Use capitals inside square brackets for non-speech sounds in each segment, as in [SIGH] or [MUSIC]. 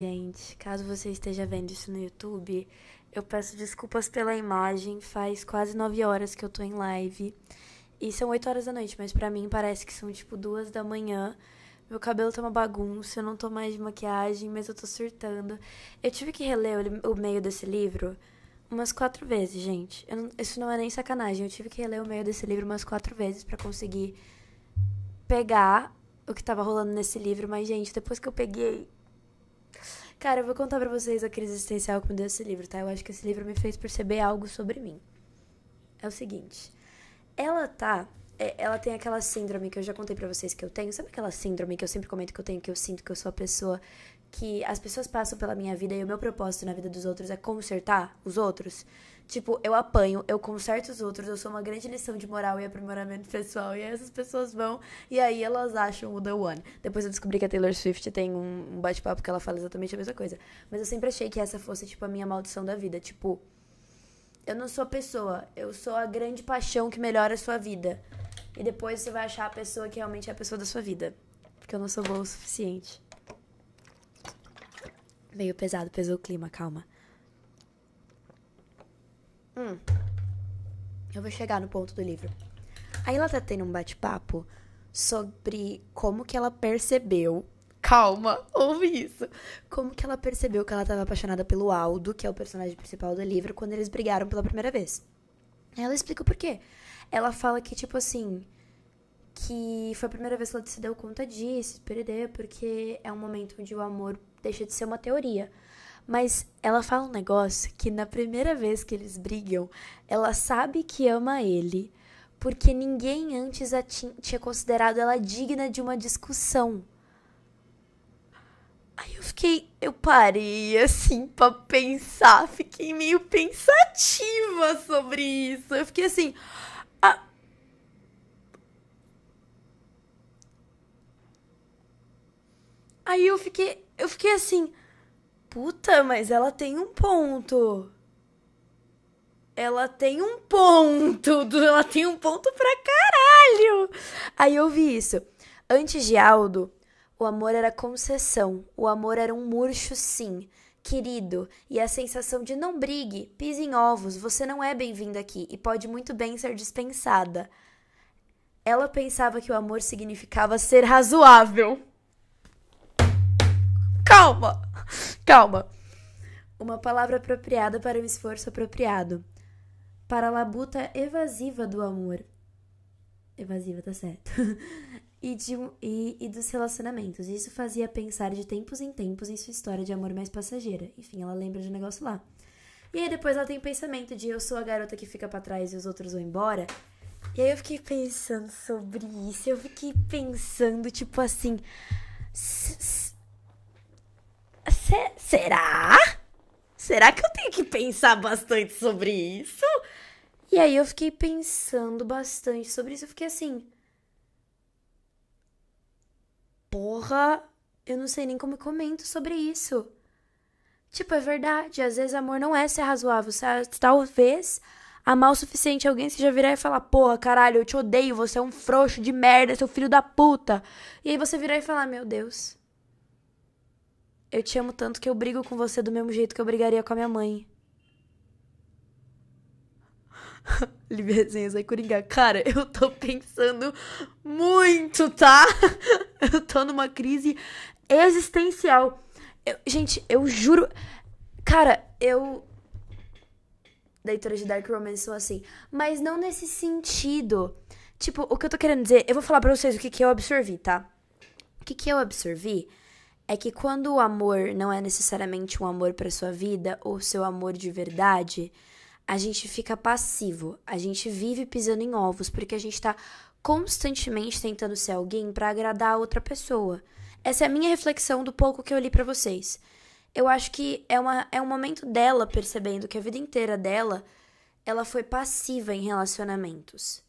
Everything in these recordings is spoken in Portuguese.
Gente, caso você esteja vendo isso no YouTube, eu peço desculpas pela imagem. Faz quase 9 horas que eu tô em live. E são 8 horas da noite, mas para mim parece que são tipo duas da manhã. Meu cabelo tá uma bagunça, eu não tô mais de maquiagem, mas eu tô surtando. Eu tive que reler o meio desse livro umas quatro vezes, gente. Não, isso não é nem sacanagem. Eu tive que reler o meio desse livro umas quatro vezes para conseguir pegar o que tava rolando nesse livro. Mas, gente, depois que eu peguei, Cara, eu vou contar pra vocês a crise existencial que me deu esse livro, tá? Eu acho que esse livro me fez perceber algo sobre mim. É o seguinte. Ela tá. É, ela tem aquela síndrome que eu já contei pra vocês que eu tenho. Sabe aquela síndrome que eu sempre comento que eu tenho, que eu sinto que eu sou a pessoa que as pessoas passam pela minha vida e o meu propósito na vida dos outros é consertar os outros? Tipo, eu apanho, eu conserto os outros, eu sou uma grande lição de moral e aprimoramento pessoal. E aí essas pessoas vão e aí elas acham o The One. Depois eu descobri que a Taylor Swift tem um bate-papo que ela fala exatamente a mesma coisa. Mas eu sempre achei que essa fosse, tipo, a minha maldição da vida. Tipo, eu não sou a pessoa, eu sou a grande paixão que melhora a sua vida. E depois você vai achar a pessoa que realmente é a pessoa da sua vida. Porque eu não sou boa o suficiente. Meio pesado, pesou o clima, calma. Hum. Eu vou chegar no ponto do livro. Aí ela tá tendo um bate-papo sobre como que ela percebeu. Calma, ouve isso. Como que ela percebeu que ela tava apaixonada pelo Aldo, que é o personagem principal do livro, quando eles brigaram pela primeira vez. Ela explica o porquê. Ela fala que, tipo assim, que foi a primeira vez que ela se deu conta disso, perder, porque é um momento onde o amor deixa de ser uma teoria. Mas ela fala um negócio que na primeira vez que eles brigam, ela sabe que ama ele, porque ninguém antes tinha considerado ela digna de uma discussão. Aí eu fiquei, eu parei assim pra pensar, fiquei meio pensativa sobre isso. Eu fiquei assim. a ah, Aí eu fiquei, eu fiquei assim, Puta, mas ela tem um ponto. Ela tem um ponto. [LAUGHS] Ela tem um ponto pra caralho. Aí eu vi isso. Antes de Aldo, o amor era concessão. O amor era um murcho, sim querido, e a sensação de não brigue, pise em ovos, você não é bem vindo aqui e pode muito bem ser dispensada. Ela pensava que o amor significava ser razoável. Calma! [LAUGHS] Calma. Uma palavra apropriada para um esforço apropriado. Para a labuta evasiva do amor. Evasiva, tá certo. [LAUGHS] e, de, e, e dos relacionamentos. Isso fazia pensar de tempos em tempos em sua história de amor mais passageira. Enfim, ela lembra de um negócio lá. E aí depois ela tem o pensamento de eu sou a garota que fica para trás e os outros vão embora. E aí eu fiquei pensando sobre isso. Eu fiquei pensando, tipo assim. Se será? Será que eu tenho que pensar bastante sobre isso? E aí eu fiquei pensando bastante sobre isso. Eu fiquei assim. Porra, eu não sei nem como eu comento sobre isso. Tipo, é verdade. Às vezes amor não é ser razoável. Talvez amar o suficiente alguém você já virar e falar: Porra, caralho, eu te odeio, você é um frouxo de merda, seu filho da puta. E aí você virar e falar: Meu Deus, eu te amo tanto que eu brigo com você do mesmo jeito que eu brigaria com a minha mãe. [LAUGHS] Livre aí, Coringa. Cara, eu tô pensando muito, tá? [LAUGHS] Eu tô numa crise existencial. Eu, gente, eu juro. Cara, eu. Leitora de Dark Romance sou assim. Mas não nesse sentido. Tipo, o que eu tô querendo dizer. Eu vou falar pra vocês o que, que eu absorvi, tá? O que, que eu absorvi é que quando o amor não é necessariamente um amor para sua vida ou seu amor de verdade, a gente fica passivo, a gente vive pisando em ovos porque a gente está constantemente tentando ser alguém para agradar a outra pessoa. Essa é a minha reflexão do pouco que eu li para vocês. Eu acho que é, uma, é um momento dela percebendo que a vida inteira dela ela foi passiva em relacionamentos.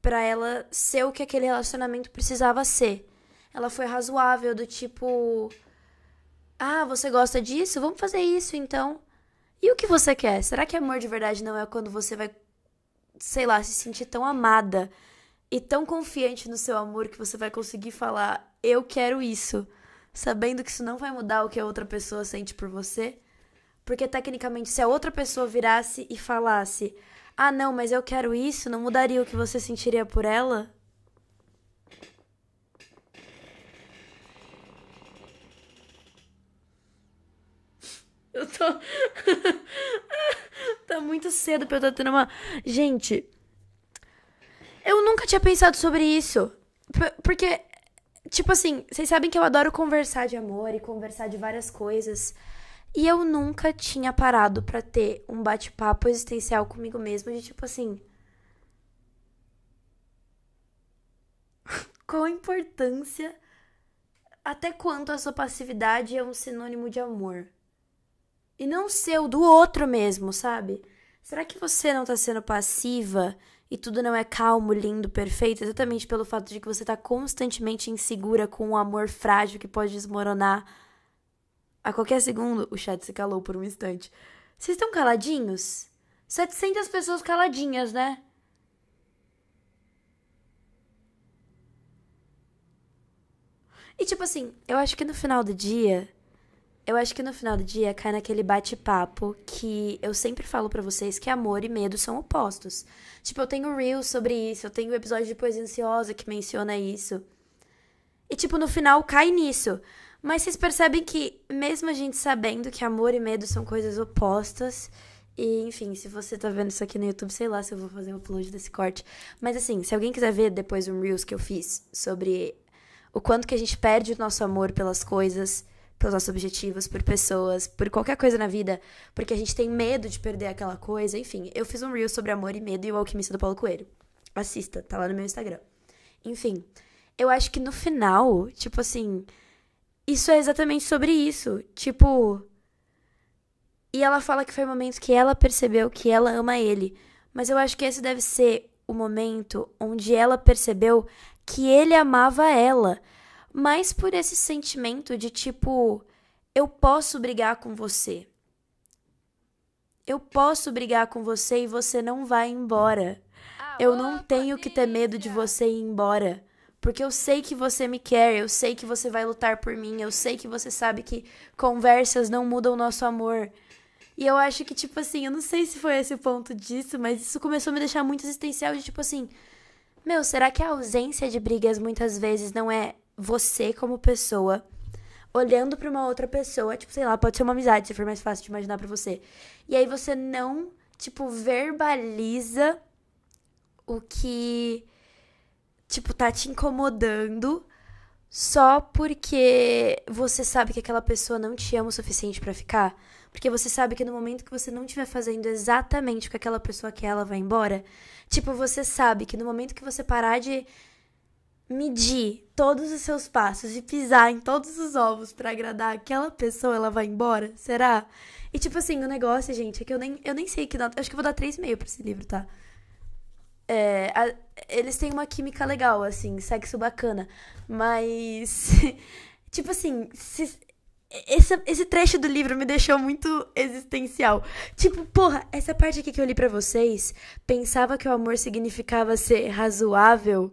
Para ela ser o que aquele relacionamento precisava ser ela foi razoável, do tipo. Ah, você gosta disso? Vamos fazer isso então. E o que você quer? Será que amor de verdade não é quando você vai, sei lá, se sentir tão amada e tão confiante no seu amor que você vai conseguir falar: Eu quero isso, sabendo que isso não vai mudar o que a outra pessoa sente por você? Porque tecnicamente, se a outra pessoa virasse e falasse: Ah, não, mas eu quero isso, não mudaria o que você sentiria por ela? Eu tô. [LAUGHS] tá muito cedo pra eu estar tá tendo uma. Gente. Eu nunca tinha pensado sobre isso. Porque, tipo assim, vocês sabem que eu adoro conversar de amor e conversar de várias coisas. E eu nunca tinha parado para ter um bate-papo existencial comigo mesmo de tipo assim. [LAUGHS] Qual a importância? Até quanto a sua passividade é um sinônimo de amor? E não seu, do outro mesmo, sabe? Será que você não tá sendo passiva e tudo não é calmo, lindo, perfeito, exatamente pelo fato de que você tá constantemente insegura com um amor frágil que pode desmoronar a qualquer segundo? O chat se calou por um instante. Vocês estão caladinhos? 700 pessoas caladinhas, né? E tipo assim, eu acho que no final do dia eu acho que no final do dia cai naquele bate-papo que eu sempre falo para vocês que amor e medo são opostos. Tipo, eu tenho reel sobre isso, eu tenho um episódio de Poesia Ansiosa que menciona isso. E, tipo, no final cai nisso. Mas vocês percebem que, mesmo a gente sabendo que amor e medo são coisas opostas, e enfim, se você tá vendo isso aqui no YouTube, sei lá se eu vou fazer um upload desse corte. Mas assim, se alguém quiser ver depois um Reels que eu fiz sobre o quanto que a gente perde o nosso amor pelas coisas pelos nossos objetivos, por pessoas, por qualquer coisa na vida, porque a gente tem medo de perder aquela coisa, enfim. Eu fiz um reel sobre amor e medo e o alquimista do Paulo Coelho. Assista, tá lá no meu Instagram. Enfim, eu acho que no final, tipo assim, isso é exatamente sobre isso. Tipo, e ela fala que foi o momento que ela percebeu que ela ama ele. Mas eu acho que esse deve ser o momento onde ela percebeu que ele amava ela mas por esse sentimento de tipo, eu posso brigar com você. Eu posso brigar com você e você não vai embora. Ah, eu não tenho que ter medo de você ir embora. Porque eu sei que você me quer, eu sei que você vai lutar por mim, eu sei que você sabe que conversas não mudam o nosso amor. E eu acho que, tipo assim, eu não sei se foi esse ponto disso, mas isso começou a me deixar muito existencial de tipo assim. Meu, será que a ausência de brigas muitas vezes não é você como pessoa olhando para uma outra pessoa, tipo, sei lá, pode ser uma amizade, se for mais fácil de imaginar para você. E aí você não, tipo, verbaliza o que tipo tá te incomodando só porque você sabe que aquela pessoa não te ama o suficiente para ficar, porque você sabe que no momento que você não estiver fazendo exatamente o que aquela pessoa quer, ela vai embora. Tipo, você sabe que no momento que você parar de medir todos os seus passos e pisar em todos os ovos para agradar aquela pessoa, ela vai embora? Será? E tipo assim, o negócio, gente, é que eu nem, eu nem sei que nota. Acho que eu vou dar 3,5 pra esse livro, tá? É, a, eles têm uma química legal, assim, sexo bacana. Mas. [LAUGHS] tipo assim, se, esse, esse trecho do livro me deixou muito existencial. Tipo, porra, essa parte aqui que eu li para vocês, pensava que o amor significava ser razoável,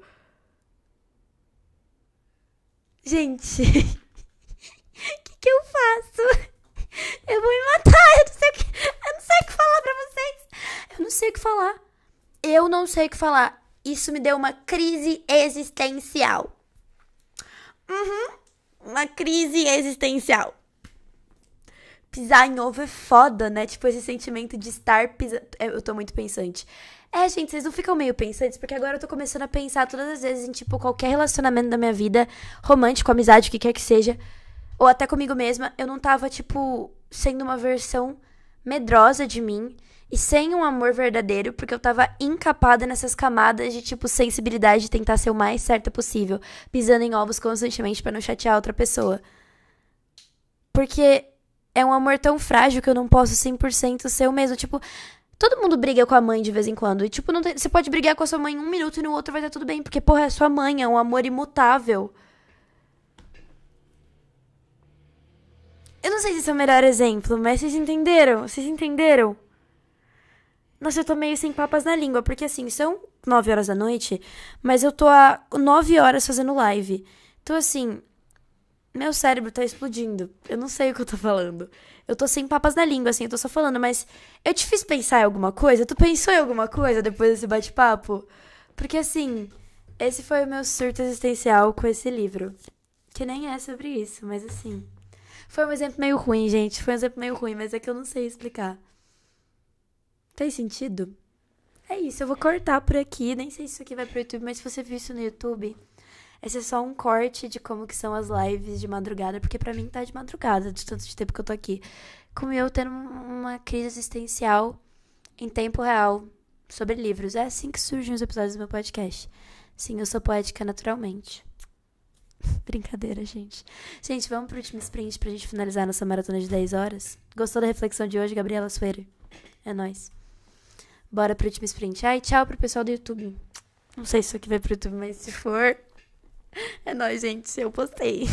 Gente, [LAUGHS] o que, que eu faço? Eu vou me matar, eu não sei o que, eu não sei o que falar pra vocês. Eu não sei o que falar. Eu não sei o que falar. Isso me deu uma crise existencial. Uhum, uma crise existencial. Pisar em ovo é foda, né? Tipo, esse sentimento de estar pisando. É, eu tô muito pensante. É, gente, vocês não ficam meio pensantes, porque agora eu tô começando a pensar todas as vezes em, tipo, qualquer relacionamento da minha vida, romântico, amizade, o que quer que seja, ou até comigo mesma, eu não tava, tipo, sendo uma versão medrosa de mim e sem um amor verdadeiro, porque eu tava encapada nessas camadas de, tipo, sensibilidade de tentar ser o mais certa possível, pisando em ovos constantemente para não chatear outra pessoa. Porque é um amor tão frágil que eu não posso 100% ser o mesmo. Tipo, Todo mundo briga com a mãe de vez em quando. E, tipo, não tem... você pode brigar com a sua mãe um minuto e no outro vai estar tudo bem. Porque, porra, é sua mãe, é um amor imutável. Eu não sei se esse é o melhor exemplo, mas vocês entenderam? Vocês entenderam? Nossa, eu tô meio sem papas na língua, porque assim, são nove horas da noite, mas eu tô há nove horas fazendo live. Então, assim, meu cérebro tá explodindo. Eu não sei o que eu tô falando. Eu tô sem papas na língua, assim, eu tô só falando, mas eu te fiz pensar em alguma coisa? Tu pensou em alguma coisa depois desse bate-papo? Porque, assim, esse foi o meu surto existencial com esse livro. Que nem é sobre isso, mas assim. Foi um exemplo meio ruim, gente. Foi um exemplo meio ruim, mas é que eu não sei explicar. Tem sentido? É isso, eu vou cortar por aqui. Nem sei se isso aqui vai pro YouTube, mas se você viu isso no YouTube. Esse é só um corte de como que são as lives de madrugada, porque para mim tá de madrugada, de tanto de tempo que eu tô aqui. Com eu tendo uma crise existencial em tempo real sobre livros. É assim que surgem os episódios do meu podcast. Sim, eu sou poética naturalmente. [LAUGHS] Brincadeira, gente. Gente, vamos pro último sprint pra gente finalizar nossa maratona de 10 horas. Gostou da reflexão de hoje, Gabriela Sueira? É nóis. Bora pro último sprint. Ai, tchau pro pessoal do YouTube. Não sei se isso aqui vai pro YouTube, mas se for. É nóis, gente. Eu postei.